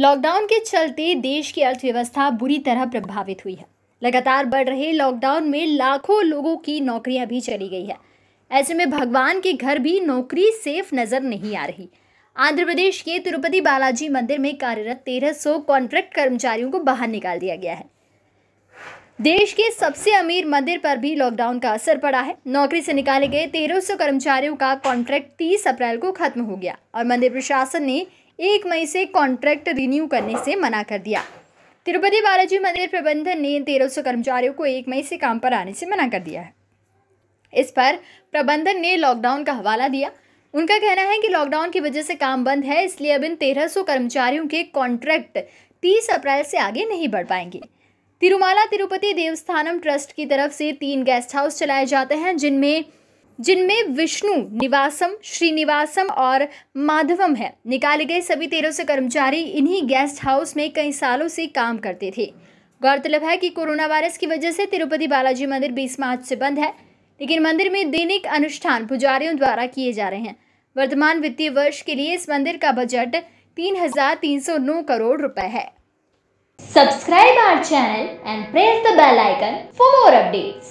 Lockdown के चलते देश की अर्थव्यवस्था बुरी तरह प्रभावित हुई है लगातार बढ़ रहे लॉकडाउन में लाखों लोगों की नौकरियां भी चली गई है ऐसे में भगवान के घर भी नौकरी सेफ नज़र नहीं आ रही आंध्र प्रदेश के तिरुपति बालाजी मंदिर में कार्यरत 1300 कॉन्ट्रैक्ट कर्मचारियों को बाहर निकाल दिया गया है देश के सबसे अमीर मंदिर पर भी लॉकडाउन का असर पड़ा है नौकरी से निकाले गए सौ कर्मचारियों का कॉन्ट्रैक्ट तीस अप्रैल को खत्म हो गया और मंदिर प्रशासन ने एक मई से कॉन्ट्रैक्ट रिन्यू करने से मना कर दिया तिरुपति बालाजी मंदिर प्रबंधन ने तेरह सौ कर्मचारियों को एक मई से काम पर आने से मना कर दिया है इस पर प्रबंधन ने लॉकडाउन का हवाला दिया उनका कहना है कि लॉकडाउन की वजह से काम बंद है इसलिए अब इन तेरह सौ कर्मचारियों के कॉन्ट्रैक्ट तीस अप्रैल से आगे नहीं बढ़ पाएंगे तिरुमाला तिरुपति देवस्थानम ट्रस्ट की तरफ से तीन गेस्ट हाउस चलाए जाते हैं जिनमें जिनमें विष्णु निवासम श्रीनिवासम और माधवम है निकाले गए सभी तेरह सौ कर्मचारी इन्हीं गेस्ट हाउस में कई सालों से काम करते थे गौरतलब है कि कोरोना वायरस की वजह से तिरुपति बालाजी मंदिर 20 मार्च से बंद है लेकिन मंदिर में दैनिक अनुष्ठान पुजारियों द्वारा किए जा रहे हैं वर्तमान वित्तीय वर्ष के लिए इस मंदिर का बजट नौ करोड़ रुपए है subscribe our channel and press the bell icon for more updates.